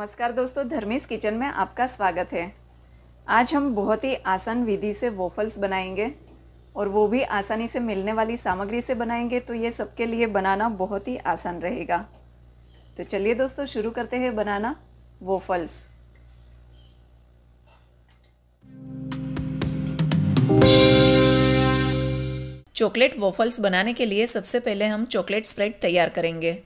नमस्कार दोस्तों धर्मेश किचन में आपका स्वागत है आज हम बहुत ही आसान विधि से वोफल्स बनाएंगे और वो भी आसानी से मिलने वाली सामग्री से बनाएंगे तो ये सबके लिए बनाना बहुत ही आसान रहेगा तो चलिए दोस्तों शुरू करते हैं बनाना वोफल्स चॉकलेट वोफल्स बनाने के लिए सबसे पहले हम चॉकलेट स्प्रेड तैयार करेंगे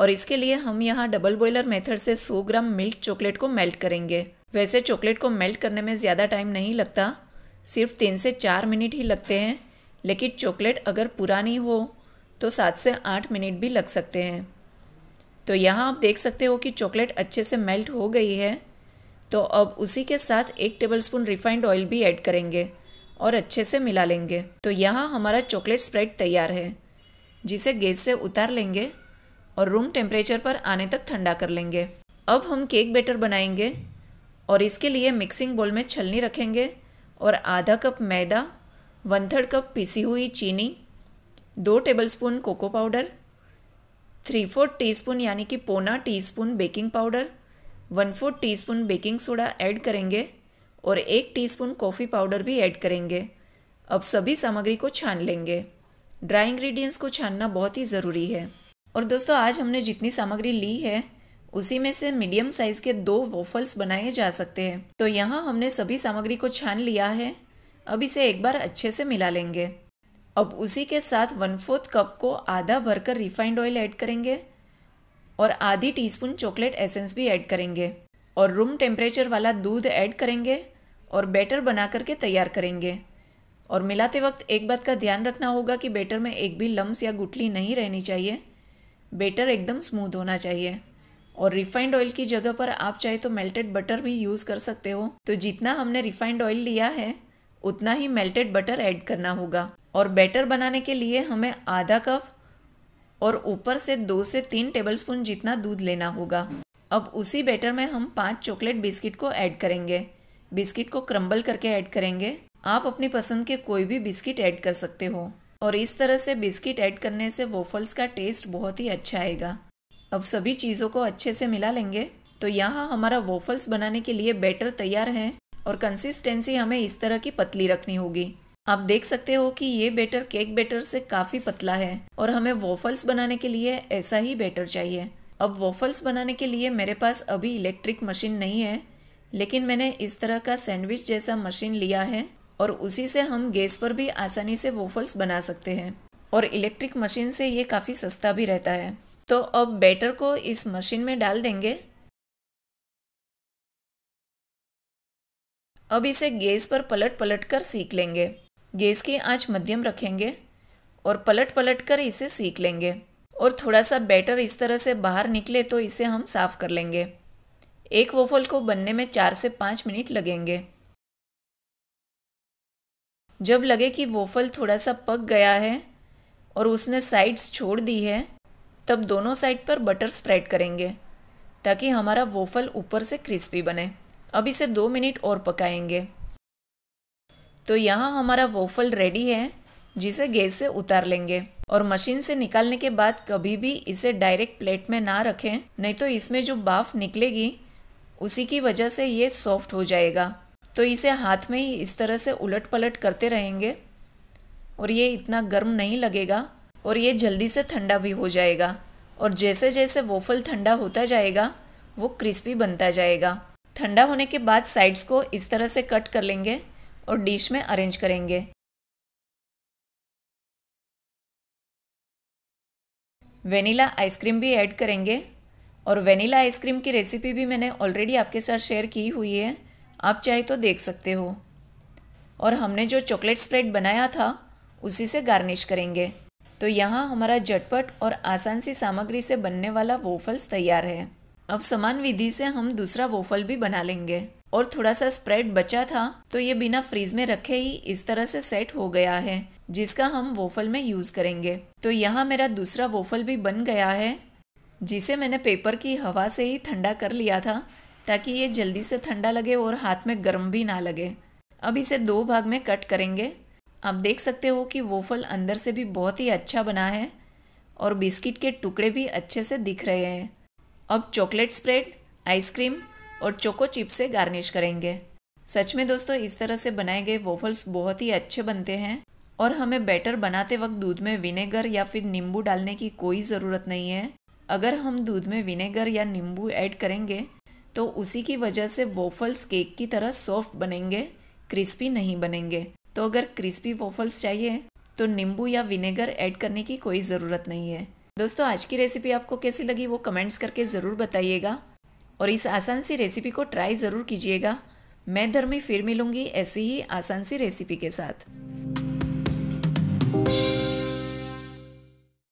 और इसके लिए हम यहाँ डबल बॉयलर मेथड से 100 ग्राम मिल्क चॉकलेट को मेल्ट करेंगे वैसे चॉकलेट को मेल्ट करने में ज़्यादा टाइम नहीं लगता सिर्फ तीन से चार मिनट ही लगते हैं लेकिन चॉकलेट अगर पुरानी हो तो सात से आठ मिनट भी लग सकते हैं तो यहाँ आप देख सकते हो कि चॉकलेट अच्छे से मेल्ट हो गई है तो अब उसी के साथ एक टेबलस्पून रिफाइंड ऑयल भी ऐड करेंगे और अच्छे से मिला लेंगे तो यहाँ हमारा चॉकलेट स्प्रेड तैयार है जिसे गैस से उतार लेंगे और रूम टेम्परेचर पर आने तक ठंडा कर लेंगे अब हम केक बेटर बनाएंगे और इसके लिए मिक्सिंग बोल में छलनी रखेंगे और आधा कप मैदा वन थर्ड कप पीसी हुई चीनी दो tablespoon cocoa powder three fourth teaspoon यानी कि पौना teaspoon baking powder one fourth teaspoon baking soda add करेंगे और एक टीस्पून कॉफ़ी पाउडर भी ऐड करेंगे अब सभी सामग्री को छान लेंगे ड्राई इंग्रेडिएंट्स को छानना बहुत ही ज़रूरी है और दोस्तों आज हमने जितनी सामग्री ली है उसी में से मीडियम साइज़ के दो वोफल्स बनाए जा सकते हैं तो यहाँ हमने सभी सामग्री को छान लिया है अब इसे एक बार अच्छे से मिला लेंगे अब उसी के साथ वन फोर्थ कप को आधा भरकर रिफाइंड ऑयल ऐड करेंगे और आधी टीस्पून चॉकलेट एसेंस भी ऐड करेंगे और रूम टेम्परेचर वाला दूध ऐड करेंगे और बैटर बना करके तैयार करेंगे और मिलाते वक्त एक बात का ध्यान रखना होगा कि बैटर में एक भी लम्स या गुटली नहीं रहनी चाहिए बेटर एकदम स्मूथ होना चाहिए और रिफाइंड ऑयल की जगह पर आप चाहे तो मेल्टेड बटर भी यूज़ कर सकते हो तो जितना हमने रिफाइंड ऑयल लिया है उतना ही मेल्टेड बटर ऐड करना होगा और बैटर बनाने के लिए हमें आधा कप और ऊपर से दो से तीन टेबलस्पून जितना दूध लेना होगा अब उसी बैटर में हम पाँच चॉकलेट बिस्किट को ऐड करेंगे बिस्किट को क्रम्बल करके ऐड करेंगे आप अपनी पसंद के कोई भी बिस्किट ऐड कर सकते हो और इस तरह से बिस्किट ऐड करने से वोफल्स का टेस्ट बहुत ही अच्छा आएगा अब सभी चीज़ों को अच्छे से मिला लेंगे तो यहाँ हमारा वोफल्स बनाने के लिए बैटर तैयार है और कंसिस्टेंसी हमें इस तरह की पतली रखनी होगी आप देख सकते हो कि ये बैटर केक बैटर से काफ़ी पतला है और हमें वोफल्स बनाने के लिए ऐसा ही बैटर चाहिए अब वोफल्स बनाने के लिए मेरे पास अभी इलेक्ट्रिक मशीन नहीं है लेकिन मैंने इस तरह का सैंडविच जैसा मशीन लिया है और उसी से हम गैस पर भी आसानी से वोफल्स बना सकते हैं और इलेक्ट्रिक मशीन से ये काफ़ी सस्ता भी रहता है तो अब बैटर को इस मशीन में डाल देंगे अब इसे गैस पर पलट पलट कर सीख लेंगे गैस की आंच मध्यम रखेंगे और पलट पलट कर इसे सीख लेंगे और थोड़ा सा बैटर इस तरह से बाहर निकले तो इसे हम साफ़ कर लेंगे एक वोफल को बनने में चार से पाँच मिनट लगेंगे जब लगे कि वोफल थोड़ा सा पक गया है और उसने साइड्स छोड़ दी है तब दोनों साइड पर बटर स्प्रेड करेंगे ताकि हमारा वोफल ऊपर से क्रिस्पी बने अब इसे दो मिनट और पकाएंगे तो यहाँ हमारा वोफल रेडी है जिसे गैस से उतार लेंगे और मशीन से निकालने के बाद कभी भी इसे डायरेक्ट प्लेट में ना रखें नहीं तो इसमें जो बाफ निकलेगी उसी की वजह से ये सॉफ्ट हो जाएगा तो इसे हाथ में ही इस तरह से उलट पलट करते रहेंगे और ये इतना गर्म नहीं लगेगा और ये जल्दी से ठंडा भी हो जाएगा और जैसे जैसे वोफल ठंडा होता जाएगा वो क्रिस्पी बनता जाएगा ठंडा होने के बाद साइड्स को इस तरह से कट कर लेंगे और डिश में अरेंज करेंगे वेनिला आइसक्रीम भी ऐड करेंगे और वेनिला आइसक्रीम की रेसिपी भी मैंने ऑलरेडी आपके साथ शेयर की हुई है आप चाहे तो देख सकते हो और हमने जो चॉकलेट स्प्रेड बनाया था उसी से गार्निश करेंगे तो यहाँ हमारा झटपट और आसान सी सामग्री से बनने वाला वोफल्स तैयार है अब समान विधि से हम दूसरा वोफल भी बना लेंगे और थोड़ा सा स्प्रेड बचा था तो ये बिना फ्रीज में रखे ही इस तरह से सेट हो गया है जिसका हम वोफल में यूज़ करेंगे तो यहाँ मेरा दूसरा वोफल भी बन गया है जिसे मैंने पेपर की हवा से ही ठंडा कर लिया था ताकि ये जल्दी से ठंडा लगे और हाथ में गर्म भी ना लगे अब इसे दो भाग में कट करेंगे आप देख सकते हो कि वो फल अंदर से भी बहुत ही अच्छा बना है और बिस्किट के टुकड़े भी अच्छे से दिख रहे हैं अब चॉकलेट स्प्रेड आइसक्रीम और चोको चिप से गार्निश करेंगे सच में दोस्तों इस तरह से बनाए गए वोफल्स बहुत ही अच्छे बनते हैं और हमें बैटर बनाते वक्त दूध में विनेगर या फिर नींबू डालने की कोई ज़रूरत नहीं है अगर हम दूध में विनेगर या नींबू ऐड करेंगे तो उसी की वजह से वोफल्स केक की तरह सॉफ्ट बनेंगे क्रिस्पी नहीं बनेंगे तो अगर क्रिस्पी वोफल्स चाहिए तो नींबू या विनेगर ऐड करने की कोई ज़रूरत नहीं है दोस्तों आज की रेसिपी आपको कैसी लगी वो कमेंट्स करके ज़रूर बताइएगा और इस आसान सी रेसिपी को ट्राई ज़रूर कीजिएगा मैं धर्मी फिर मिलूंगी ऐसी ही आसान सी रेसिपी के साथ